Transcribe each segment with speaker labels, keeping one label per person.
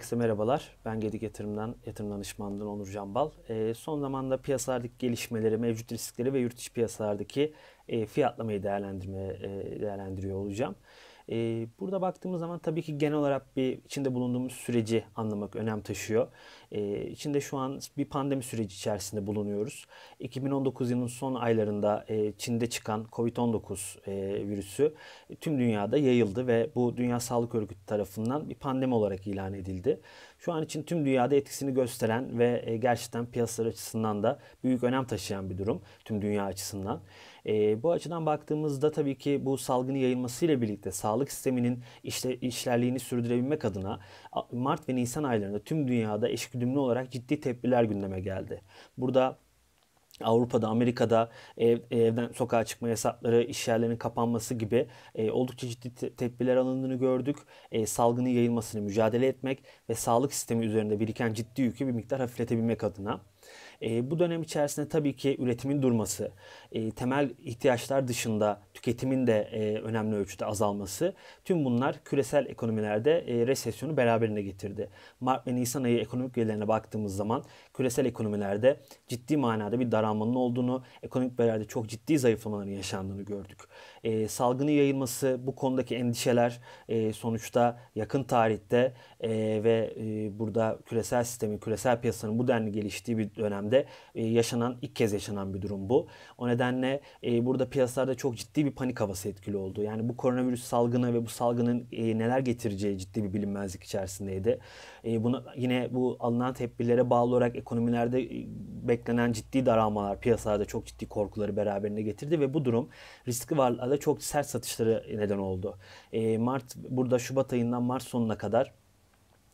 Speaker 1: Herkese merhabalar. Ben Gedik Yatırım'dan, yatırım danışmanlığından Onur Canbal. E, son zamanda piyasalardaki gelişmeleri, mevcut riskleri ve yurt dışı piyasalardaki e, fiyatlamayı değerlendirme, e, değerlendiriyor olacağım. E, burada baktığımız zaman tabii ki genel olarak bir içinde bulunduğumuz süreci anlamak önem taşıyor. E, içinde şu an bir pandemi süreci içerisinde bulunuyoruz. 2019 yılının son aylarında e, Çin'de çıkan COVID-19 e, virüsü tüm dünyada yayıldı ve bu Dünya Sağlık Örgütü tarafından bir pandemi olarak ilan edildi. Şu an için tüm dünyada etkisini gösteren ve e, gerçekten piyasalar açısından da büyük önem taşıyan bir durum tüm dünya açısından. E, bu açıdan baktığımızda tabii ki bu salgını yayılmasıyla birlikte sağlık sisteminin işte işlerliğini sürdürebilmek adına Mart ve Nisan aylarında tüm dünyada eşgüdümlü olarak ciddi tepkiler gündeme geldi. Burada Avrupa'da, Amerika'da ev, evden sokağa çıkma yasakları, iş yerlerinin kapanması gibi e, oldukça ciddi te- tedbirler alındığını gördük. E, salgının yayılmasını mücadele etmek ve sağlık sistemi üzerinde biriken ciddi yükü bir miktar hafifletebilmek adına. E, bu dönem içerisinde tabii ki üretimin durması, e, temel ihtiyaçlar dışında tüketimin de e, önemli ölçüde azalması, tüm bunlar küresel ekonomilerde e, resesyonu beraberinde getirdi. Mart ve Nisan ayı ekonomik verilerine baktığımız zaman küresel ekonomilerde ciddi manada bir daralmanın olduğunu, ekonomik verilerde çok ciddi zayıflamaların yaşandığını gördük. E, salgının yayılması, bu konudaki endişeler e, sonuçta yakın tarihte e, ve e, burada küresel sistemin, küresel piyasanın bu denli geliştiği bir dönemde e, yaşanan ilk kez yaşanan bir durum bu. O nedenle e, burada piyasalarda çok ciddi bir panik havası etkili oldu. Yani bu koronavirüs salgını ve bu salgının e, neler getireceği ciddi bir bilinmezlik içerisindeydi. E, bunu yine bu alınan tedbirlere bağlı olarak ekonomilerde e, beklenen ciddi daralmalar piyasalarda çok ciddi korkuları beraberinde getirdi ve bu durum riskli varlıklarda çok sert satışları neden oldu. E, Mart burada Şubat ayından Mart sonuna kadar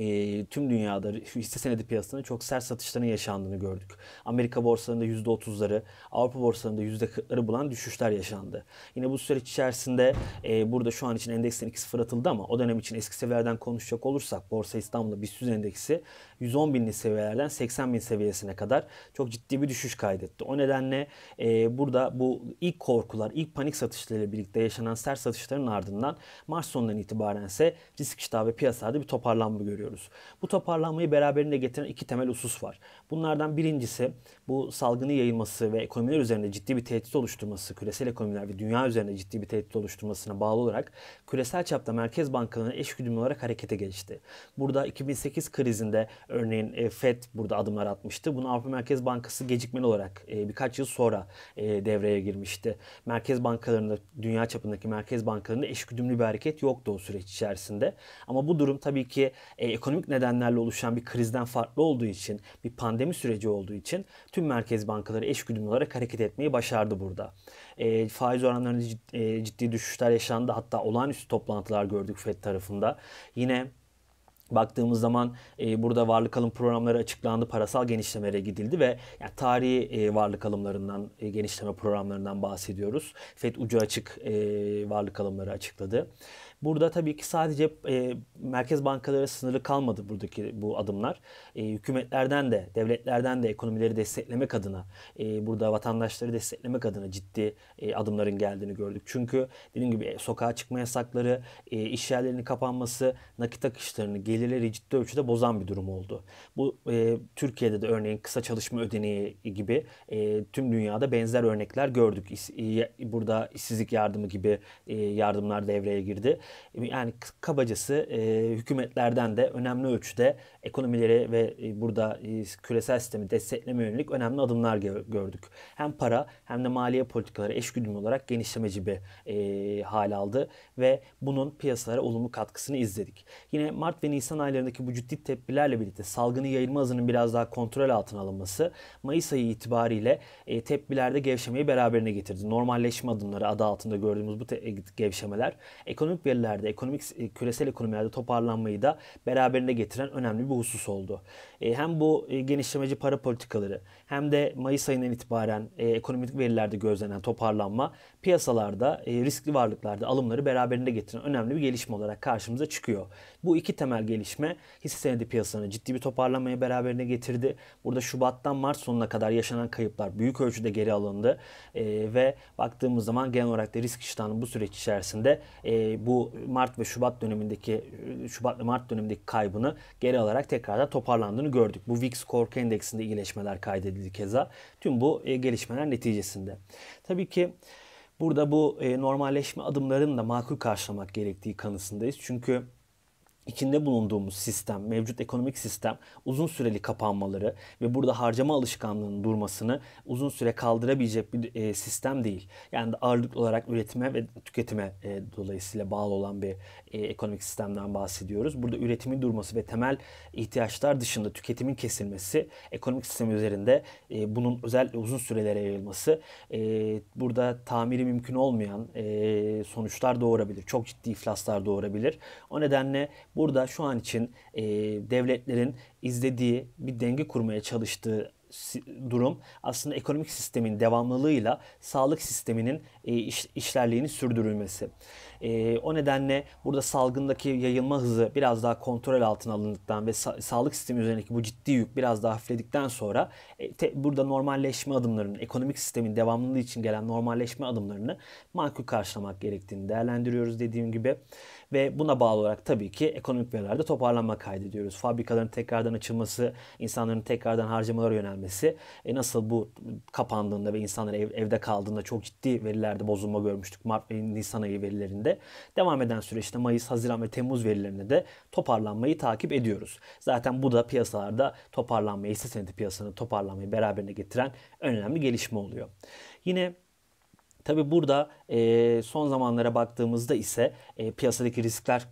Speaker 1: e, tüm dünyada hisse senedi piyasasında çok sert satışların yaşandığını gördük. Amerika borsalarında %30'ları, Avrupa borsalarında %40'ları bulan düşüşler yaşandı. Yine bu süreç içerisinde e, burada şu an için endeksten 2 sıfır atıldı ama o dönem için eski seviyelerden konuşacak olursak Borsa İstanbul'da BIST endeksi 110 binli seviyelerden 80 bin seviyesine kadar çok ciddi bir düşüş kaydetti. O nedenle e, burada bu ilk korkular, ilk panik satışlarıyla birlikte yaşanan sert satışların ardından Mart sonundan itibaren ise risk iştahı ve piyasalarda bir toparlanma görüyoruz. Bu toparlanmayı beraberinde getiren iki temel husus var. Bunlardan birincisi bu salgını yayılması ve ekonomiler üzerinde ciddi bir tehdit oluşturması, küresel ekonomiler ve dünya üzerinde ciddi bir tehdit oluşturmasına bağlı olarak küresel çapta merkez bankalarının eşgüdümlü olarak harekete geçti. Burada 2008 krizinde Örneğin e, FED burada adımlar atmıştı. Bunu Avrupa Merkez Bankası gecikmeli olarak e, birkaç yıl sonra e, devreye girmişti. Merkez bankalarında, dünya çapındaki merkez bankalarında eşgüdümlü bir hareket yoktu o süreç içerisinde. Ama bu durum tabii ki e, ekonomik nedenlerle oluşan bir krizden farklı olduğu için, bir pandemi süreci olduğu için tüm merkez bankaları eşgüdümlü olarak hareket etmeyi başardı burada. E, faiz oranlarında ciddi, e, ciddi düşüşler yaşandı. Hatta olağanüstü toplantılar gördük FED tarafında. Yine baktığımız zaman e, burada varlık alım programları açıklandı, parasal genişlemelere gidildi ve yani tarihi e, varlık alımlarından, e, genişleme programlarından bahsediyoruz. FED ucu açık e, varlık alımları açıkladı. Burada tabii ki sadece e, merkez bankaları sınırlı kalmadı buradaki bu adımlar. E, hükümetlerden de, devletlerden de ekonomileri desteklemek adına, e, burada vatandaşları desteklemek adına ciddi e, adımların geldiğini gördük. Çünkü dediğim gibi e, sokağa çıkma yasakları, e, iş yerlerinin kapanması, nakit akışlarını, gelirleri ciddi ölçüde bozan bir durum oldu. Bu e, Türkiye'de de örneğin kısa çalışma ödeneği gibi e, tüm dünyada benzer örnekler gördük. e, burada işsizlik yardımı gibi e, yardımlar devreye girdi. Yani kabacası e, hükümetlerden de önemli ölçüde ekonomileri ve e, burada e, küresel sistemi destekleme yönelik önemli adımlar gördük. Hem para hem de maliye politikaları eşgüdümlü olarak genişlemeci bir e, hal aldı ve bunun piyasalara olumlu katkısını izledik. Yine Mart ve Nisan aylarındaki bu ciddi tepkilerle birlikte salgını yayılma hızının biraz daha kontrol altına alınması Mayıs ayı itibariyle e, tepkilerde gevşemeyi beraberine getirdi. Normalleşme adımları adı altında gördüğümüz bu gevşemeler ekonomik bir gelirlerde, ekonomik e, küresel ekonomilerde toparlanmayı da beraberinde getiren önemli bir husus oldu. E, hem bu e, genişlemeci para politikaları hem de Mayıs ayından itibaren e, ekonomik verilerde gözlenen toparlanma piyasalarda riskli varlıklarda alımları beraberinde getiren önemli bir gelişme olarak karşımıza çıkıyor. Bu iki temel gelişme hisse senedi piyasalarına ciddi bir toparlanmayı beraberine getirdi. Burada Şubat'tan Mart sonuna kadar yaşanan kayıplar büyük ölçüde geri alındı e, ve baktığımız zaman genel olarak da risk iştahının bu süreç içerisinde e, bu Mart ve Şubat dönemindeki Şubat ve Mart dönemindeki kaybını geri alarak tekrarda toparlandığını gördük. Bu VIX korku endeksinde iyileşmeler kaydedildi keza. Tüm bu e, gelişmeler neticesinde. Tabii ki burada bu e, normalleşme adımlarını da makul karşılamak gerektiği kanısındayız. Çünkü içinde bulunduğumuz sistem, mevcut ekonomik sistem uzun süreli kapanmaları ve burada harcama alışkanlığının durmasını uzun süre kaldırabilecek bir e, sistem değil. Yani de ağırlıklı olarak üretime ve tüketime e, dolayısıyla bağlı olan bir e, ekonomik sistemden bahsediyoruz. Burada üretimin durması ve temel ihtiyaçlar dışında tüketimin kesilmesi, ekonomik sistem üzerinde e, bunun özel uzun sürelere yayılması, e, burada tamiri mümkün olmayan e, sonuçlar doğurabilir. Çok ciddi iflaslar doğurabilir. O nedenle burada şu an için e, devletlerin izlediği bir denge kurmaya çalıştığı durum aslında ekonomik sistemin devamlılığıyla sağlık sisteminin e, iş, işlerliğini sürdürülmesi. E, o nedenle burada salgındaki yayılma hızı biraz daha kontrol altına alındıktan ve sa- sağlık sistemi üzerindeki bu ciddi yük biraz daha hafifledikten sonra e, te- burada normalleşme adımlarının, ekonomik sistemin devamlılığı için gelen normalleşme adımlarını makul karşılamak gerektiğini değerlendiriyoruz dediğim gibi ve buna bağlı olarak tabii ki ekonomik verilerde toparlanma kaydediyoruz. Fabrikaların tekrardan açılması, insanların tekrardan harcamalara yönelmesi. E nasıl bu kapandığında ve insanlar ev, evde kaldığında çok ciddi verilerde bozulma görmüştük Mart ve Nisan ayı verilerinde. Devam eden süreçte Mayıs, Haziran ve Temmuz verilerinde de toparlanmayı takip ediyoruz. Zaten bu da piyasalarda toparlanmayı, hisse senedi piyasanın toparlanmayı beraberine getiren önemli gelişme oluyor. Yine Tabi burada e, son zamanlara baktığımızda ise e, piyasadaki riskler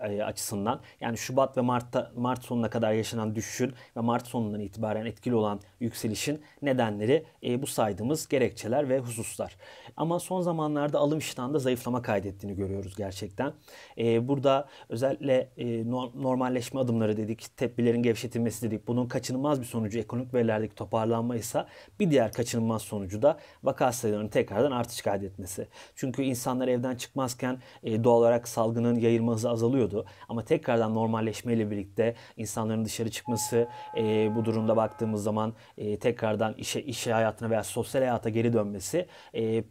Speaker 1: e, açısından yani Şubat ve Mart'ta Mart sonuna kadar yaşanan düşüşün ve Mart sonundan itibaren etkili olan yükselişin nedenleri e, bu saydığımız gerekçeler ve hususlar. Ama son zamanlarda alım iştahında zayıflama kaydettiğini görüyoruz gerçekten. E, burada özellikle e, normalleşme adımları dedik, tepkilerin gevşetilmesi dedik. Bunun kaçınılmaz bir sonucu ekonomik verilerdeki toparlanma ise bir diğer kaçınılmaz sonucu da vaka sayılarının tekrardan artış kaydetmesi. Çünkü insanlar evden çıkmazken e, doğal olarak salgının yayılma hızı azalıyordu. Ama tekrardan normalleşmeyle birlikte insanların dışarı çıkması e, bu durumda baktığımız zaman e, tekrardan işe, iş hayatına veya sosyal hayata geri dönmesi e,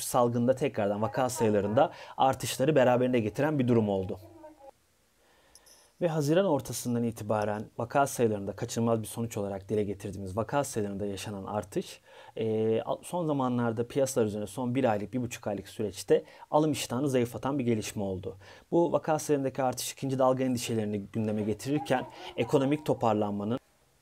Speaker 1: salgında tekrardan vaka sayılarında artışları beraberinde getiren bir durum oldu ve Haziran ortasından itibaren vaka sayılarında kaçınılmaz bir sonuç olarak dile getirdiğimiz vaka sayılarında yaşanan artış e, son zamanlarda piyasalar üzerine son bir aylık, bir buçuk aylık süreçte alım iştahını zayıflatan bir gelişme oldu. Bu vaka sayılarındaki artış ikinci dalga endişelerini gündeme getirirken ekonomik toparlanmanın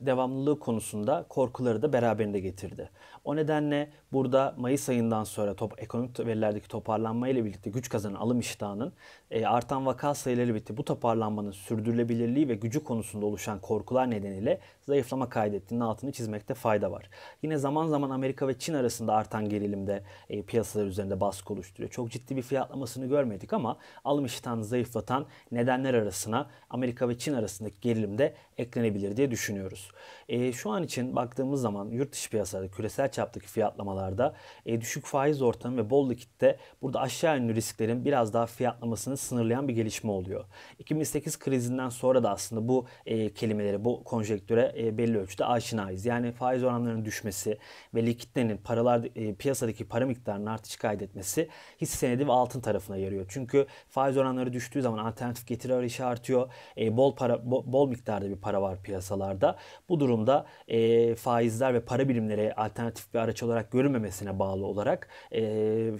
Speaker 1: devamlılığı konusunda korkuları da beraberinde getirdi. O nedenle burada Mayıs ayından sonra top, ekonomik verilerdeki toparlanma ile birlikte güç kazanan alım iştahının e, artan vaka sayıları bitti. Bu toparlanmanın sürdürülebilirliği ve gücü konusunda oluşan korkular nedeniyle zayıflama kaydettiğinin altını çizmekte fayda var. Yine zaman zaman Amerika ve Çin arasında artan gerilimde e, piyasalar üzerinde baskı oluşturuyor. Çok ciddi bir fiyatlamasını görmedik ama alım iştahını zayıflatan nedenler arasına Amerika ve Çin arasındaki gerilim de eklenebilir diye düşünüyoruz. E, şu an için baktığımız zaman yurt dışı piyasalarda küresel çaptaki fiyatlamalarda e, düşük faiz ortamı ve bol likitte burada aşağı yönlü risklerin biraz daha fiyatlamasını sınırlayan bir gelişme oluyor. 2008 krizinden sonra da aslında bu e, kelimelere, bu konjektüre e, belli ölçüde aşinayız. Yani faiz oranlarının düşmesi ve likitlerin paralar e, piyasadaki para miktarının artış kaydetmesi hisse senedi ve altın tarafına yarıyor. Çünkü faiz oranları düştüğü zaman alternatif getiri arayışı artıyor. E, bol para bol, bol miktarda bir para var piyasalarda. Bu durumda e, faizler ve para birimleri alternatif bir araç olarak görünmemesine bağlı olarak e,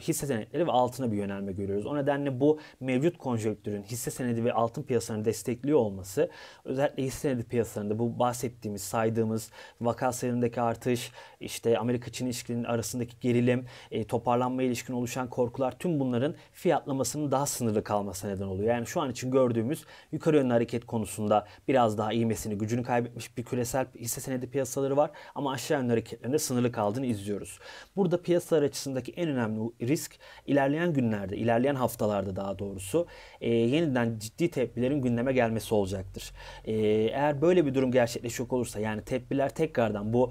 Speaker 1: hisse senetleri ve altına bir yönelme görüyoruz. O nedenle bu mevcut konjonktürün hisse senedi ve altın piyasalarını destekliyor olması özellikle hisse senedi piyasalarında bu bahsettiğim bahsettiğimiz, saydığımız vaka sayılarındaki artış, işte Amerika-Çin ilişkilerinin arasındaki gerilim, e, toparlanmaya ilişkin oluşan korkular tüm bunların fiyatlamasının daha sınırlı kalması neden oluyor. Yani şu an için gördüğümüz yukarı yönlü hareket konusunda biraz daha iğmesini, gücünü kaybetmiş bir küresel hisse senedi piyasaları var ama aşağı yönlü hareketlerinde sınırlı kaldığını izliyoruz. Burada piyasalar açısındaki en önemli risk ilerleyen günlerde, ilerleyen haftalarda daha doğrusu e, yeniden ciddi tepkilerin gündeme gelmesi olacaktır. E, eğer böyle bir durum gerçekleşiyor olursa yani tepkiler tekrardan bu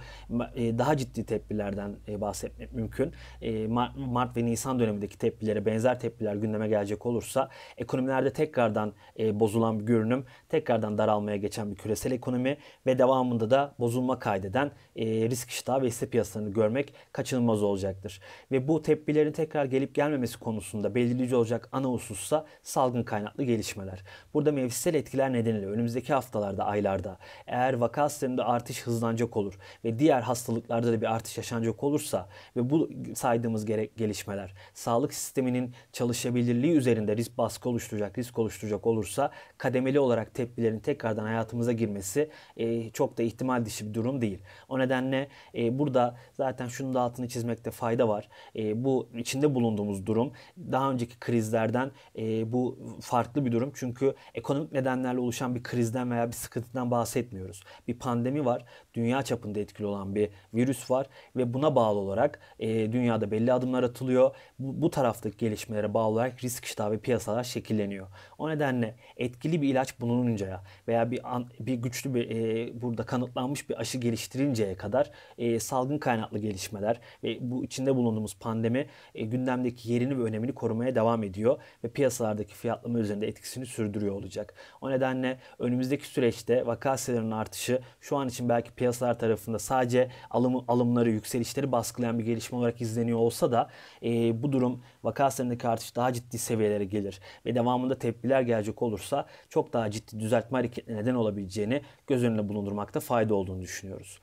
Speaker 1: e, daha ciddi tepkilerden e, bahsetmek mümkün. E, Mart ve Nisan dönemindeki tepkilere benzer tepkiler gündeme gelecek olursa ekonomilerde tekrardan e, bozulan bir görünüm, tekrardan daralmaya geçen bir küresel ekonomi ve devamında da bozulma kaydeden e, risk iştahı ve hisse piyasalarını görmek kaçınılmaz olacaktır. Ve bu tepkilerin tekrar gelip gelmemesi konusunda belirleyici olacak ana husussa salgın kaynaklı gelişmeler. Burada mevsimsel etkiler nedeniyle önümüzdeki haftalarda, aylarda eğer vaka kapasitelerinde artış hızlanacak olur ve diğer hastalıklarda da bir artış yaşanacak olursa ve bu saydığımız gelişmeler sağlık sisteminin çalışabilirliği üzerinde risk baskı oluşturacak, risk oluşturacak olursa kademeli olarak tepkilerin tekrardan hayatımıza girmesi e, çok da ihtimal dışı bir durum değil. O nedenle e, burada zaten şunun da altını çizmekte fayda var. E, bu içinde bulunduğumuz durum daha önceki krizlerden e, bu farklı bir durum. Çünkü ekonomik nedenlerle oluşan bir krizden veya bir sıkıntıdan bahsetmiyoruz. Bir pandemi var dünya çapında etkili olan bir virüs var ve buna bağlı olarak e, dünyada belli adımlar atılıyor. Bu, bu taraftaki gelişmelere bağlı olarak risk iştahı ve piyasalar şekilleniyor. O nedenle etkili bir ilaç bulununcaya veya bir an, bir güçlü bir e, burada kanıtlanmış bir aşı geliştirinceye kadar e, salgın kaynaklı gelişmeler ve bu içinde bulunduğumuz pandemi e, gündemdeki yerini ve önemini korumaya devam ediyor ve piyasalardaki fiyatlama üzerinde etkisini sürdürüyor olacak. O nedenle önümüzdeki süreçte vaka sayılarının artışı şu an için belki piyasalar tarafında sadece alım, alımları, yükselişleri baskılayan bir gelişme olarak izleniyor olsa da e, bu durum vaka senedindeki artış daha ciddi seviyelere gelir ve devamında tepkiler gelecek olursa çok daha ciddi düzeltme hareketine neden olabileceğini göz önüne bulundurmakta fayda olduğunu düşünüyoruz.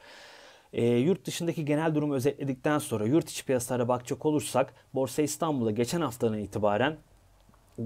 Speaker 1: E, yurt dışındaki genel durumu özetledikten sonra yurt içi piyasalara bakacak olursak Borsa İstanbul'da geçen haftadan itibaren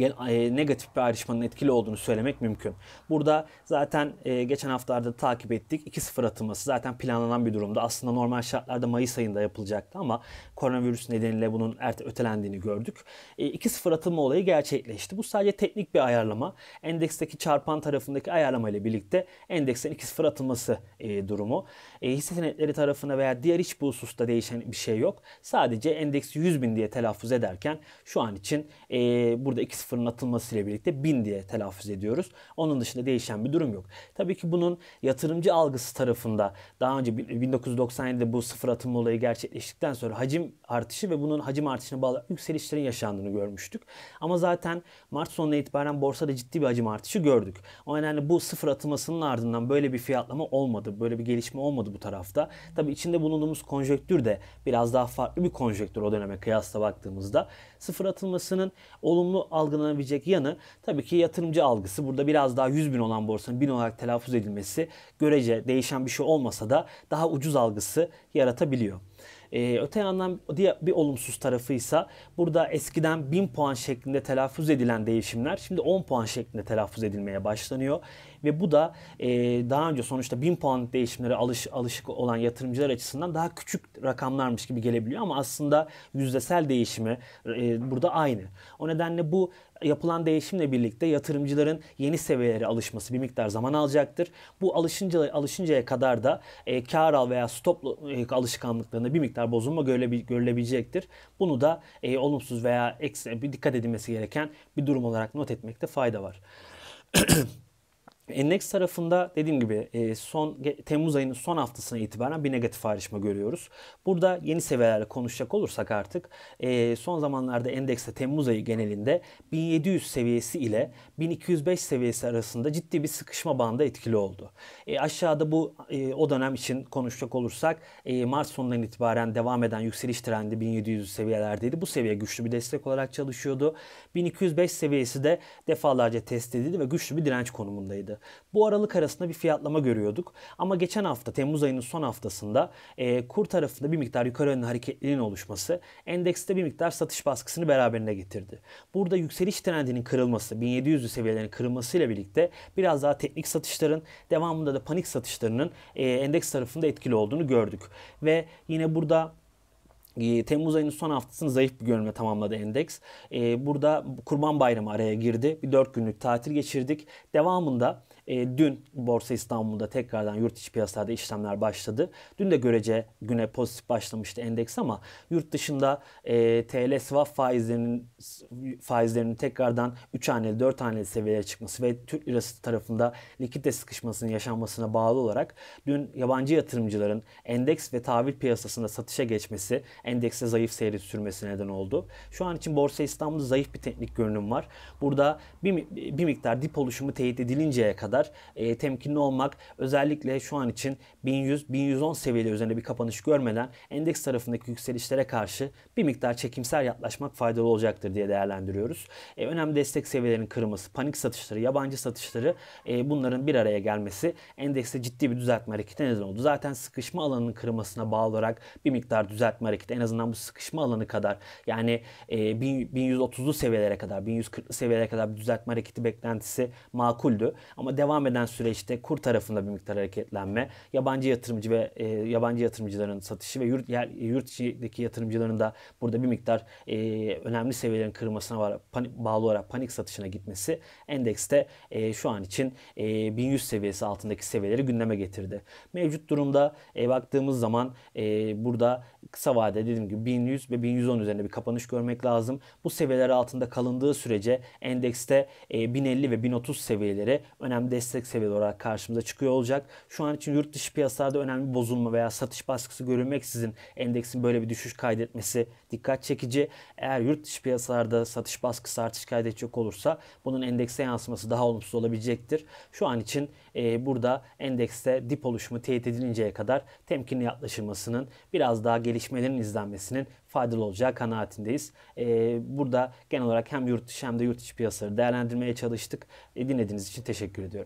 Speaker 1: e, negatif bir ayrışmanın etkili olduğunu söylemek mümkün. Burada zaten e, geçen haftalarda takip ettik. 2-0 atılması zaten planlanan bir durumda. Aslında normal şartlarda Mayıs ayında yapılacaktı ama koronavirüs nedeniyle bunun erte ötelendiğini gördük. E, 2-0 atılma olayı gerçekleşti. Bu sadece teknik bir ayarlama. Endeksteki çarpan tarafındaki ayarlama ile birlikte endeksten 2-0 atılması e, durumu. hisse senetleri tarafına veya diğer hiçbir hususta değişen bir şey yok. Sadece endeksi 100 bin diye telaffuz ederken şu an için e, burada 2 sıfırın atılmasıyla birlikte bin diye telaffuz ediyoruz. Onun dışında değişen bir durum yok. Tabii ki bunun yatırımcı algısı tarafında daha önce 1997'de bu sıfır atılma olayı gerçekleştikten sonra hacim artışı ve bunun hacim artışına bağlı yükselişlerin yaşandığını görmüştük. Ama zaten Mart sonuna itibaren borsada ciddi bir hacim artışı gördük. O nedenle bu sıfır atılmasının ardından böyle bir fiyatlama olmadı. Böyle bir gelişme olmadı bu tarafta. Tabii içinde bulunduğumuz konjektür de biraz daha farklı bir konjektür o döneme kıyasla baktığımızda. Sıfır atılmasının olumlu algı algılanabilecek yanı tabii ki yatırımcı algısı. Burada biraz daha 100 bin olan borsanın bin olarak telaffuz edilmesi görece değişen bir şey olmasa da daha ucuz algısı yaratabiliyor. Ee, öte yandan diğer bir olumsuz tarafıysa burada eskiden 1000 puan şeklinde telaffuz edilen değişimler şimdi 10 puan şeklinde telaffuz edilmeye başlanıyor. Ve bu da e, daha önce sonuçta 1000 puanlık değişimlere alış, alışık olan yatırımcılar açısından daha küçük rakamlarmış gibi gelebiliyor ama aslında yüzdesel değişimi e, burada aynı. O nedenle bu yapılan değişimle birlikte yatırımcıların yeni seviyelere alışması bir miktar zaman alacaktır. Bu alışınca alışıncaya kadar da e, kar al veya stop e, alışkanlıklarında bir miktar bozulma görülebi, görülebilecektir. Bunu da e, olumsuz veya ekstra bir dikkat edilmesi gereken bir durum olarak not etmekte fayda var. Endeks tarafında dediğim gibi e, son Temmuz ayının son haftasına itibaren bir negatif ayrışma görüyoruz. Burada yeni seviyelerle konuşacak olursak artık e, son zamanlarda endekste Temmuz ayı genelinde 1700 seviyesi ile 1205 seviyesi arasında ciddi bir sıkışma bandı etkili oldu. E, aşağıda bu o dönem için konuşacak olursak Mart sonundan itibaren devam eden yükseliş trendi 1700 seviyelerdeydi. Bu seviye güçlü bir destek olarak çalışıyordu. 1205 seviyesi de defalarca test edildi ve güçlü bir direnç konumundaydı aralığıydı. Bu aralık arasında bir fiyatlama görüyorduk. Ama geçen hafta Temmuz ayının son haftasında e, kur tarafında bir miktar yukarı yönlü hareketliliğin oluşması endekste bir miktar satış baskısını beraberine getirdi. Burada yükseliş trendinin kırılması, 1700'lü seviyelerin kırılmasıyla birlikte biraz daha teknik satışların devamında da panik satışlarının e, endeks tarafında etkili olduğunu gördük. Ve yine burada ee, Temmuz ayının son haftasını zayıf bir görünümle tamamladı endeks. Ee, burada Kurban Bayramı araya girdi. Bir 4 günlük tatil geçirdik. Devamında e, dün Borsa İstanbul'da tekrardan yurt içi piyasalarda işlemler başladı. Dün de görece güne pozitif başlamıştı endeks ama yurt dışında e, TL swap faizlerinin faizlerinin tekrardan 3 haneli 4 haneli seviyelere çıkması ve Türk lirası tarafında likidite sıkışmasının yaşanmasına bağlı olarak dün yabancı yatırımcıların endeks ve tahvil piyasasında satışa geçmesi endekse zayıf seyri sürmesi neden oldu. Şu an için Borsa İstanbul'da zayıf bir teknik görünüm var. Burada bir, bir miktar dip oluşumu teyit edilinceye kadar kadar e, temkinli olmak özellikle şu an için 1100-1110 seviyeli üzerinde bir kapanış görmeden endeks tarafındaki yükselişlere karşı bir miktar çekimsel yaklaşmak faydalı olacaktır diye değerlendiriyoruz. E, önemli destek seviyelerinin kırılması, panik satışları, yabancı satışları e, bunların bir araya gelmesi endekste ciddi bir düzeltme hareketi neden oldu. Zaten sıkışma alanının kırılmasına bağlı olarak bir miktar düzeltme hareketi en azından bu sıkışma alanı kadar yani e, 1130'lu seviyelere kadar 1140'lı seviyelere kadar bir düzeltme hareketi beklentisi makuldü. Ama devam eden süreçte kur tarafında bir miktar hareketlenme, yabancı yatırımcı ve e, yabancı yatırımcıların satışı ve yurt, yer, yurt içindeki yatırımcıların da burada bir miktar e, önemli seviyelerin kırılmasına var, bağlı olarak panik satışına gitmesi endekste e, şu an için e, 1100 seviyesi altındaki seviyeleri gündeme getirdi. Mevcut durumda e, baktığımız zaman e, burada kısa vade dediğim gibi 1100 ve 1110 üzerinde bir kapanış görmek lazım. Bu seviyeler altında kalındığı sürece endekste e, 1050 ve 1030 seviyeleri önemli destek seviyeleri olarak karşımıza çıkıyor olacak. Şu an için yurt dışı piyasalarda önemli bir bozulma veya satış baskısı görülmeksizin endeksin böyle bir düşüş kaydetmesi dikkat çekici. Eğer yurt dışı piyasalarda satış baskısı artış kaydedecek olursa bunun endekse yansıması daha olumsuz olabilecektir. Şu an için e, burada endekste dip oluşumu teyit edilinceye kadar temkinli yaklaşılmasının biraz daha gelişmelerin izlenmesinin faydalı olacağı kanaatindeyiz. E, burada genel olarak hem yurt dışı hem de yurt içi piyasaları değerlendirmeye çalıştık. E, dinlediğiniz için teşekkür ediyorum.